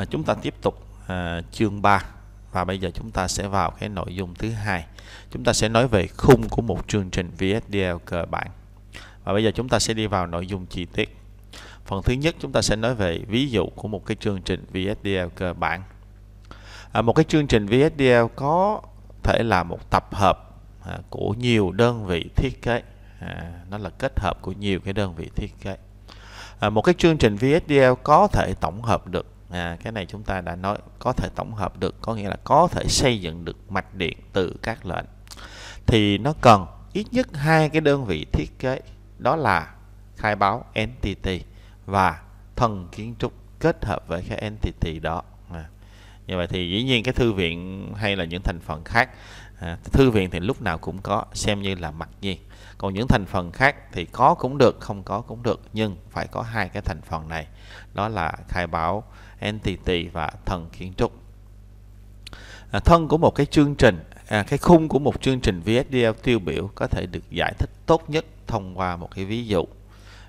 à, chúng ta tiếp tục à, chương 3 và bây giờ chúng ta sẽ vào cái nội dung thứ hai chúng ta sẽ nói về khung của một chương trình VSDL cơ bản và bây giờ chúng ta sẽ đi vào nội dung chi tiết phần thứ nhất chúng ta sẽ nói về ví dụ của một cái chương trình VSDL cơ bản à, một cái chương trình VSDL có thể là một tập hợp à, của nhiều đơn vị thiết kế à, nó là kết hợp của nhiều cái đơn vị thiết kế à, một cái chương trình VSDL có thể tổng hợp được à, cái này chúng ta đã nói có thể tổng hợp được có nghĩa là có thể xây dựng được mạch điện từ các lệnh thì nó cần ít nhất hai cái đơn vị thiết kế đó là khai báo entity và thần kiến trúc kết hợp với cái entity đó như vậy thì dĩ nhiên cái thư viện hay là những thành phần khác à, thư viện thì lúc nào cũng có xem như là mặt nhiên còn những thành phần khác thì có cũng được không có cũng được nhưng phải có hai cái thành phần này đó là khai báo entity và thân kiến trúc à, thân của một cái chương trình à, cái khung của một chương trình VSDL tiêu biểu có thể được giải thích tốt nhất thông qua một cái ví dụ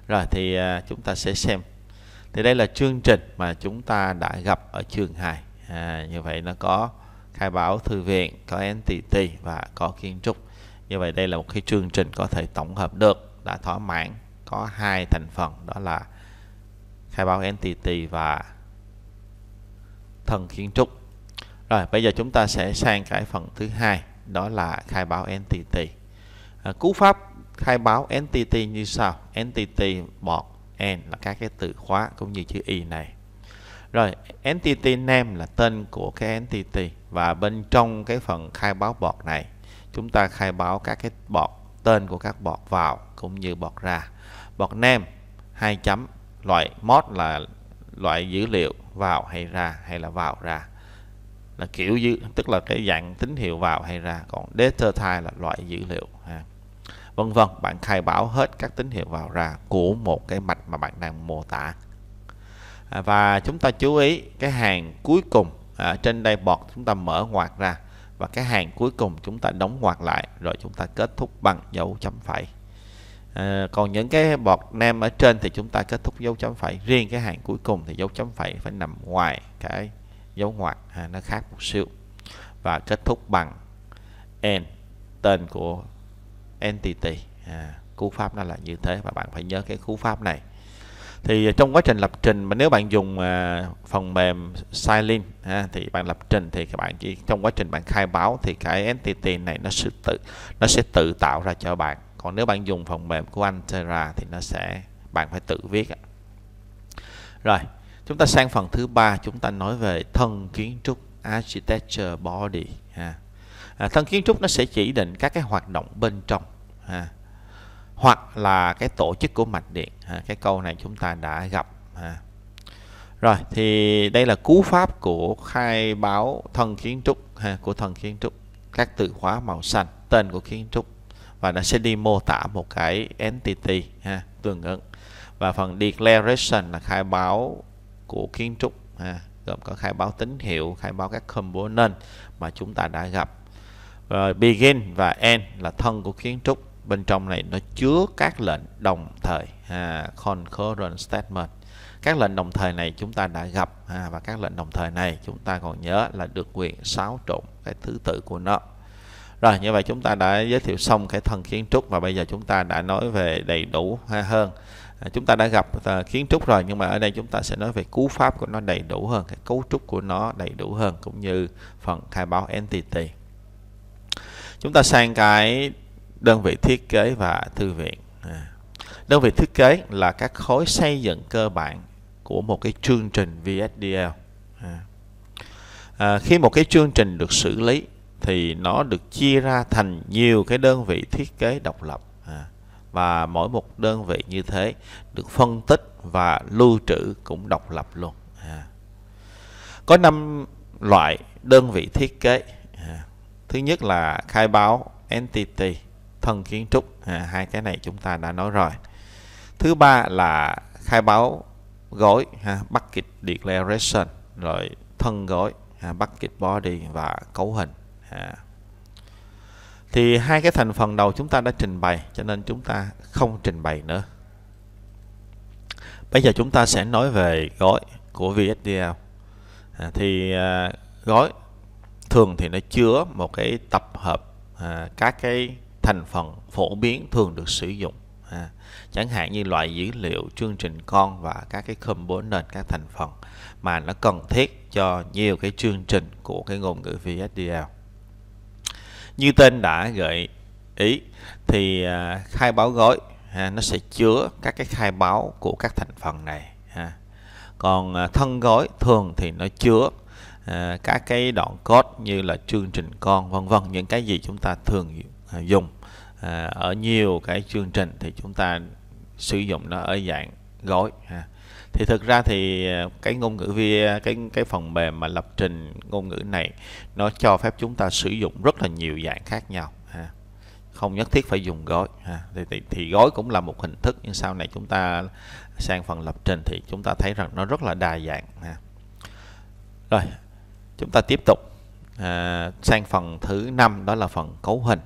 rồi thì chúng ta sẽ xem thì đây là chương trình mà chúng ta đã gặp ở trường 2 à, như vậy nó có khai báo thư viện có entity và có kiến trúc như vậy đây là một cái chương trình có thể tổng hợp được đã thỏa mãn có hai thành phần đó là khai báo entity và thân kiến trúc rồi bây giờ chúng ta sẽ sang cái phần thứ hai đó là khai báo entity à, cú pháp khai báo entity như sau entity bọt n là các cái từ khóa cũng như chữ y này rồi, entity name là tên của cái entity và bên trong cái phần khai báo bọt này chúng ta khai báo các cái bọt tên của các bọt vào cũng như bọt ra. Bọt name hai chấm loại mod là loại dữ liệu vào hay ra hay là vào ra là kiểu dữ tức là cái dạng tín hiệu vào hay ra còn data type là loại dữ liệu ha. vân vân bạn khai báo hết các tín hiệu vào ra của một cái mạch mà bạn đang mô tả À, và chúng ta chú ý cái hàng cuối cùng à, trên đây bọt chúng ta mở ngoặc ra và cái hàng cuối cùng chúng ta đóng ngoặc lại rồi chúng ta kết thúc bằng dấu chấm phẩy à, còn những cái bọt nem ở trên thì chúng ta kết thúc dấu chấm phẩy riêng cái hàng cuối cùng thì dấu chấm phẩy phải nằm ngoài cái dấu ngoặc à, nó khác một xíu và kết thúc bằng n tên của entity à, cú pháp nó là như thế và bạn phải nhớ cái cú pháp này thì à, trong quá trình lập trình mà nếu bạn dùng à, phần mềm Silent ha, thì bạn lập trình thì các bạn chỉ trong quá trình bạn khai báo thì cái entity này nó sẽ tự nó sẽ tự tạo ra cho bạn còn nếu bạn dùng phần mềm của Antera thì nó sẽ bạn phải tự viết rồi chúng ta sang phần thứ ba chúng ta nói về thân kiến trúc architecture body ha. À, thân kiến trúc nó sẽ chỉ định các cái hoạt động bên trong ha hoặc là cái tổ chức của mạch điện ha. cái câu này chúng ta đã gặp ha. rồi thì đây là cú pháp của khai báo thân kiến trúc ha, của thân kiến trúc các từ khóa màu xanh tên của kiến trúc và nó sẽ đi mô tả một cái entity ha, tương ứng và phần declaration là khai báo của kiến trúc ha, gồm có khai báo tín hiệu khai báo các component mà chúng ta đã gặp rồi begin và end là thân của kiến trúc bên trong này nó chứa các lệnh đồng thời à, concurrent statement các lệnh đồng thời này chúng ta đã gặp à, và các lệnh đồng thời này chúng ta còn nhớ là được quyền xáo trộn cái thứ tự của nó rồi như vậy chúng ta đã giới thiệu xong cái thân kiến trúc và bây giờ chúng ta đã nói về đầy đủ hơn à, chúng ta đã gặp à, kiến trúc rồi nhưng mà ở đây chúng ta sẽ nói về cú pháp của nó đầy đủ hơn cái cấu trúc của nó đầy đủ hơn cũng như phần khai báo entity chúng ta sang cái đơn vị thiết kế và thư viện à. đơn vị thiết kế là các khối xây dựng cơ bản của một cái chương trình VSDL à. À, khi một cái chương trình được xử lý thì nó được chia ra thành nhiều cái đơn vị thiết kế độc lập à. và mỗi một đơn vị như thế được phân tích và lưu trữ cũng độc lập luôn à. có năm loại đơn vị thiết kế à. thứ nhất là khai báo entity thân kiến trúc à, hai cái này chúng ta đã nói rồi thứ ba là khai báo gối ha, bucket declaration rồi thân gối ha, bucket body và cấu hình ha. thì hai cái thành phần đầu chúng ta đã trình bày cho nên chúng ta không trình bày nữa bây giờ chúng ta sẽ nói về gói của VSDL à, thì à, gói thường thì nó chứa một cái tập hợp à, các cái thành phần phổ biến thường được sử dụng à, chẳng hạn như loại dữ liệu chương trình con và các cái component các thành phần mà nó cần thiết cho nhiều cái chương trình của cái ngôn ngữ VSDL như tên đã gợi ý thì à, khai báo gói à, nó sẽ chứa các cái khai báo của các thành phần này à. còn à, thân gói thường thì nó chứa à, các cái đoạn code như là chương trình con vân vân những cái gì chúng ta thường À, dùng à, ở nhiều cái chương trình thì chúng ta sử dụng nó ở dạng gói ha. À. thì thực ra thì cái ngôn ngữ vi cái cái phần mềm mà lập trình ngôn ngữ này nó cho phép chúng ta sử dụng rất là nhiều dạng khác nhau ha không nhất thiết phải dùng gói ha. Thì, thì, thì gói cũng là một hình thức nhưng sau này chúng ta sang phần lập trình thì chúng ta thấy rằng nó rất là đa dạng ha. rồi chúng ta tiếp tục à, sang phần thứ năm đó là phần cấu hình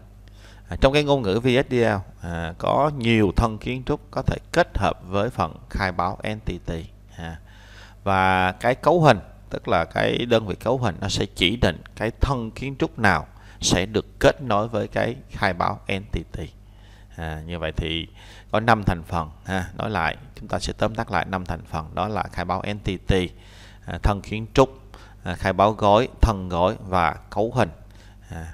À, trong cái ngôn ngữ VSDL à, có nhiều thân kiến trúc có thể kết hợp với phần khai báo entity à, và cái cấu hình tức là cái đơn vị cấu hình nó sẽ chỉ định cái thân kiến trúc nào sẽ được kết nối với cái khai báo entity à, như vậy thì có 5 thành phần ha nói lại chúng ta sẽ tóm tắt lại 5 thành phần đó là khai báo entity à, thân kiến trúc à, khai báo gói thân gói và cấu hình à,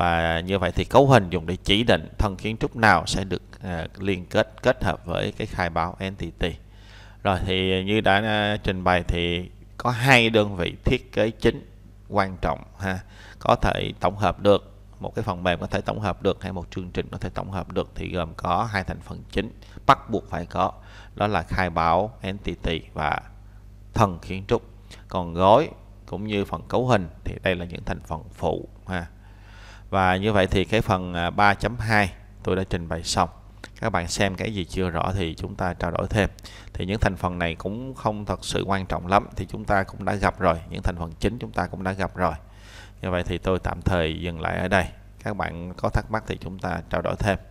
và như vậy thì cấu hình dùng để chỉ định thân kiến trúc nào sẽ được à, liên kết kết hợp với cái khai báo entity rồi thì như đã à, trình bày thì có hai đơn vị thiết kế chính quan trọng ha có thể tổng hợp được một cái phần mềm có thể tổng hợp được hay một chương trình có thể tổng hợp được thì gồm có hai thành phần chính bắt buộc phải có đó là khai báo entity và thân kiến trúc còn gói cũng như phần cấu hình thì đây là những thành phần phụ ha và như vậy thì cái phần 3.2 à, tôi đã trình bày xong các bạn xem cái gì chưa rõ thì chúng ta trao đổi thêm thì những thành phần này cũng không thật sự quan trọng lắm thì chúng ta cũng đã gặp rồi những thành phần chính chúng ta cũng đã gặp rồi như vậy thì tôi tạm thời dừng lại ở đây các bạn có thắc mắc thì chúng ta trao đổi thêm